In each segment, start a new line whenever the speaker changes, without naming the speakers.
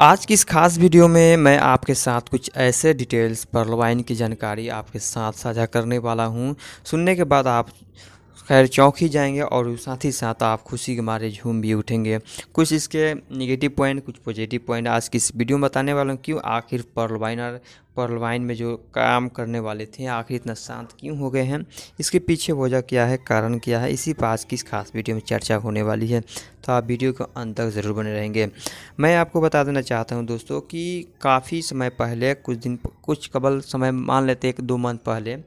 आज की इस खास वीडियो में मैं आपके साथ कुछ ऐसे डिटेल्स पर लवाइन की जानकारी आपके साथ साझा करने वाला हूं सुनने के बाद आप खैर चौंक ही जाएंगे और साथ ही साथ आप खुशी के मारे झूम भी उठेंगे कुछ इसके निगेटिव पॉइंट कुछ पॉजिटिव पॉइंट आज की इस वीडियो में बताने वाला हूँ क्यों आखिर पर्लवाइनर पर्लवाइन में जो काम करने वाले थे आखिर इतना शांत क्यों हो गए हैं इसके पीछे वजह क्या है कारण क्या है इसी पर आज की इस खास वीडियो में चर्चा होने वाली है तो आप वीडियो को अंत तक ज़रूर बने रहेंगे मैं आपको बता देना चाहता हूँ दोस्तों कि काफ़ी समय पहले कुछ दिन कुछ कबल समय मान लेते एक दो मंथ पहले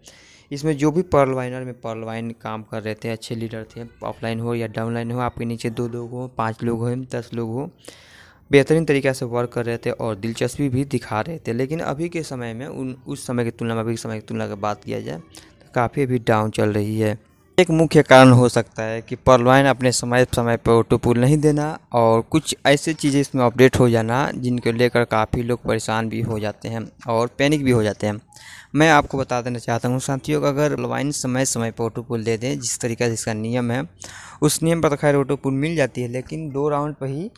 इसमें जो भी पर्ल वाइनर में पर्ल वाइन काम कर रहे थे अच्छे लीडर थे ऑफलाइन हो या डाउनलाइन हो आपके नीचे दो लोग हो पाँच लोग हो दस लोग हो बेहतरीन तरीके से वर्क कर रहे थे और दिलचस्पी भी दिखा रहे थे लेकिन अभी के समय में उन उस समय की तुलना में अभी के समय की तुलना की बात किया जाए तो काफ़ी अभी डाउन चल रही है एक मुख्य कारण हो सकता है कि पर्लवाइन अपने समय समय पर ऑटो पुल नहीं देना और कुछ ऐसे चीज़ें इसमें अपडेट हो जाना जिनको लेकर काफ़ी लोग परेशान भी हो जाते हैं और पैनिक भी हो जाते हैं मैं आपको बता देना चाहता हूँ साथियों अगर परलवाइन समय समय पर ऑटो पुल दे दें जिस तरीके से इसका नियम है उस नियम पर तो खैर ऑटो पुल मिल जाती है लेकिन दो राउंड पर ही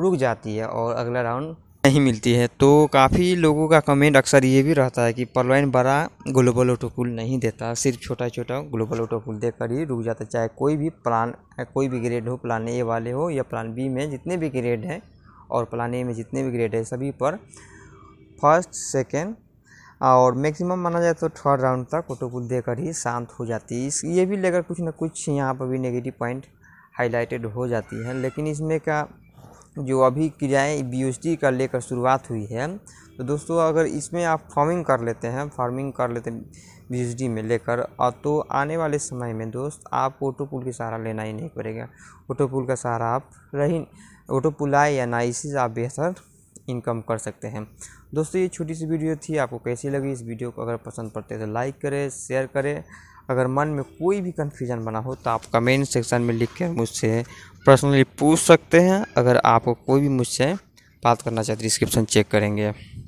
रुक जाती है और अगला राउंड नहीं मिलती है तो काफ़ी लोगों का कमेंट अक्सर ये भी रहता है कि पलवाइन बड़ा ग्लोबल ऑटोपूल नहीं देता सिर्फ छोटा छोटा ग्लोबल ओटोकूल देकर ही रुक जाता चाहे कोई भी प्लान कोई भी ग्रेड हो प्लान ए वाले हो या प्लान बी में जितने भी ग्रेड हैं और प्लान ए में जितने भी ग्रेड है सभी पर फर्स्ट सेकेंड और मैक्सिमम माना जाए तो थर्ड राउंड तक ओटोकूल देकर ही शांत हो जाती है इस ये भी लेकर कुछ ना कुछ यहाँ पर भी नेगेटिव पॉइंट हाईलाइटेड हो जाती है लेकिन इसमें का जो अभी क्रियाएँ बी का लेकर शुरुआत हुई है तो दोस्तों अगर इसमें आप फॉर्मिंग कर लेते हैं फार्मिंग कर लेते हैं बी में लेकर और तो आने वाले समय में दोस्त आप ऑटो पुल का सहारा लेना ही नहीं पड़ेगा ऑटो पुल का सहारा आप रही ऑटो पुल आए या ना इसी आप बेहतर इनकम कर सकते हैं दोस्तों ये छोटी सी वीडियो थी आपको कैसी लगी इस वीडियो को अगर पसंद पड़ते हैं तो लाइक करें शेयर करें अगर मन में कोई भी कन्फ्यूजन बना हो तो आप कमेंट सेक्शन में लिख कर मुझसे पर्सनली पूछ सकते हैं अगर आपको कोई भी मुझसे बात करना चाहते तो डिस्क्रिप्शन चेक करेंगे